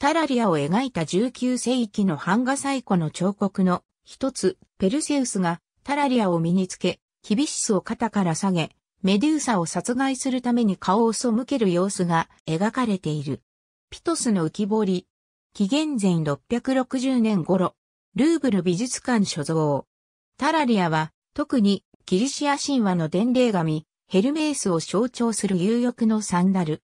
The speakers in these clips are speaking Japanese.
タラリアを描いた19世紀の版画最古の彫刻の一つ、ペルセウスがタラリアを身につけ、キビシスを肩から下げ、メデューサを殺害するために顔を背ける様子が描かれている。ピトスの浮き彫り。紀元前660年頃、ルーブル美術館所蔵。タラリアは、特にギリシア神話の伝令神、ヘルメースを象徴する有力のサンダル。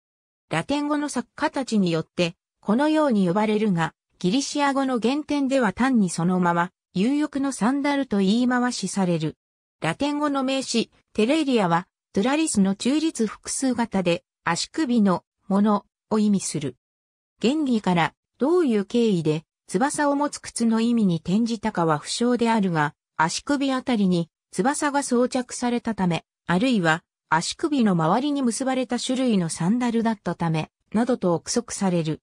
ラテン語の作家たちによってこのように呼ばれるが、ギリシア語の原点では単にそのまま、有力のサンダルと言い回しされる。ラテン語の名詞、テレリアは、トゥラリスの中立複数型で、足首のものを意味する。原理から、どういう経緯で、翼を持つ靴の意味に転じたかは不詳であるが、足首あたりに翼が装着されたため、あるいは足首の周りに結ばれた種類のサンダルだったため、などと憶測される。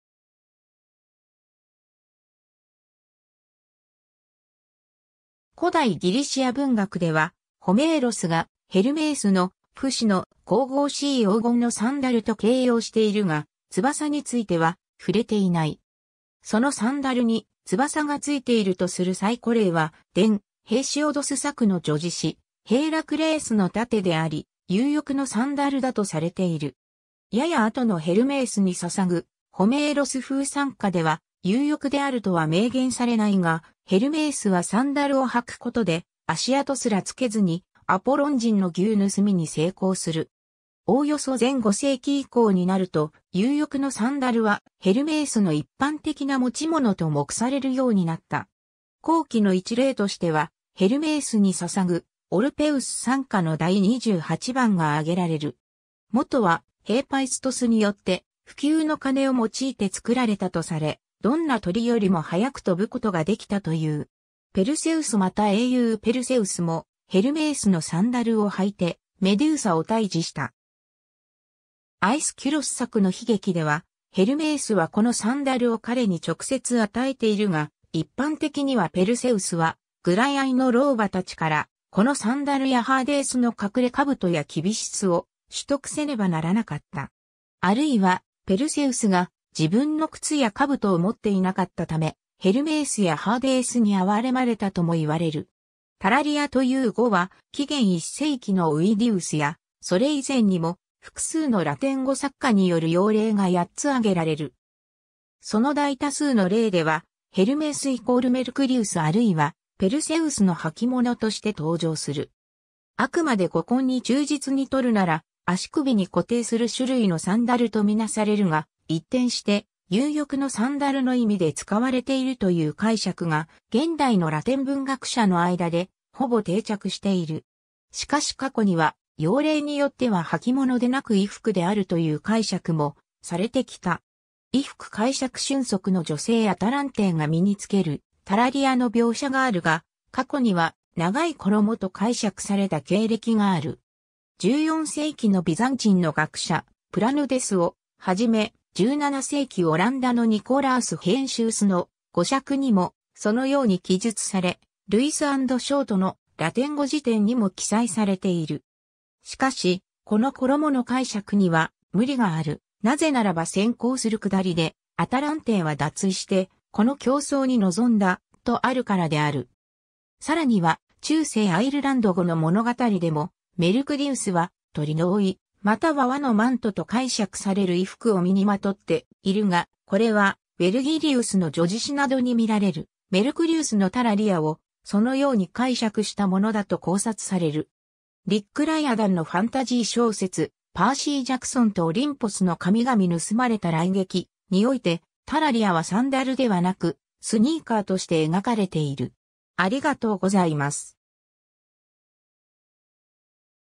古代ギリシア文学では、ホメーロスがヘルメースの不死の神々しい黄金のサンダルと形容しているが、翼については触れていない。そのサンダルに翼がついているとする最古例は、伝、ヘイシオドス作の女子詩、ヘイラクレースの盾であり、有力のサンダルだとされている。やや後のヘルメースに捧ぐ、ホメーロス風参加では、有力であるとは明言されないが、ヘルメースはサンダルを履くことで、足跡すらつけずに、アポロン人の牛盗みに成功する。おおよそ前5世紀以降になると、有力のサンダルはヘルメースの一般的な持ち物と目されるようになった。後期の一例としては、ヘルメースに捧ぐオルペウス参加の第28番が挙げられる。元はヘーパイストスによって普及の金を用いて作られたとされ、どんな鳥よりも早く飛ぶことができたという。ペルセウスまた英雄ペルセウスも、ヘルメースのサンダルを履いて、メデューサを退治した。アイスキュロス作の悲劇では、ヘルメースはこのサンダルを彼に直接与えているが、一般的にはペルセウスは、グライアイの老婆たちから、このサンダルやハーデースの隠れ兜や厳しさを取得せねばならなかった。あるいは、ペルセウスが自分の靴や兜を持っていなかったため、ヘルメースやハーデースに憐れまれたとも言われる。タラリアという語は、紀元一世紀のウイディウスや、それ以前にも、複数のラテン語作家による用例が八つ挙げられる。その大多数の例では、ヘルメースイコールメルクリウスあるいは、ペルセウスの履物として登場する。あくまで古今に忠実に取るなら、足首に固定する種類のサンダルとみなされるが、一転して、有欲のサンダルの意味で使われているという解釈が、現代のラテン文学者の間で、ほぼ定着している。しかし過去には、用例によっては履物でなく衣服であるという解釈も、されてきた。衣服解釈瞬足の女性アタランテンが身につける、タラリアの描写があるが、過去には、長い衣と解釈された経歴がある。14世紀のビザンチンの学者、プラヌデスをはじめ、17世紀オランダのニコラースヘンュースの語尺にもそのように記述され、ルイスショートのラテン語辞典にも記載されている。しかし、この衣の解釈には無理がある。なぜならば先行する下りで、アタランテは脱衣して、この競争に臨んだ、とあるからである。さらには、中世アイルランド語の物語でも、メルクリウスは、鳥の追い、または和のマントと解釈される衣服を身にまとっているが、これは、ベルギリウスの女子誌などに見られる、メルクリウスのタラリアを、そのように解釈したものだと考察される。リック・ライアダンのファンタジー小説、パーシー・ジャクソンとオリンポスの神々盗まれた来劇において、タラリアはサンダルではなく、スニーカーとして描かれている。ありがとうございます。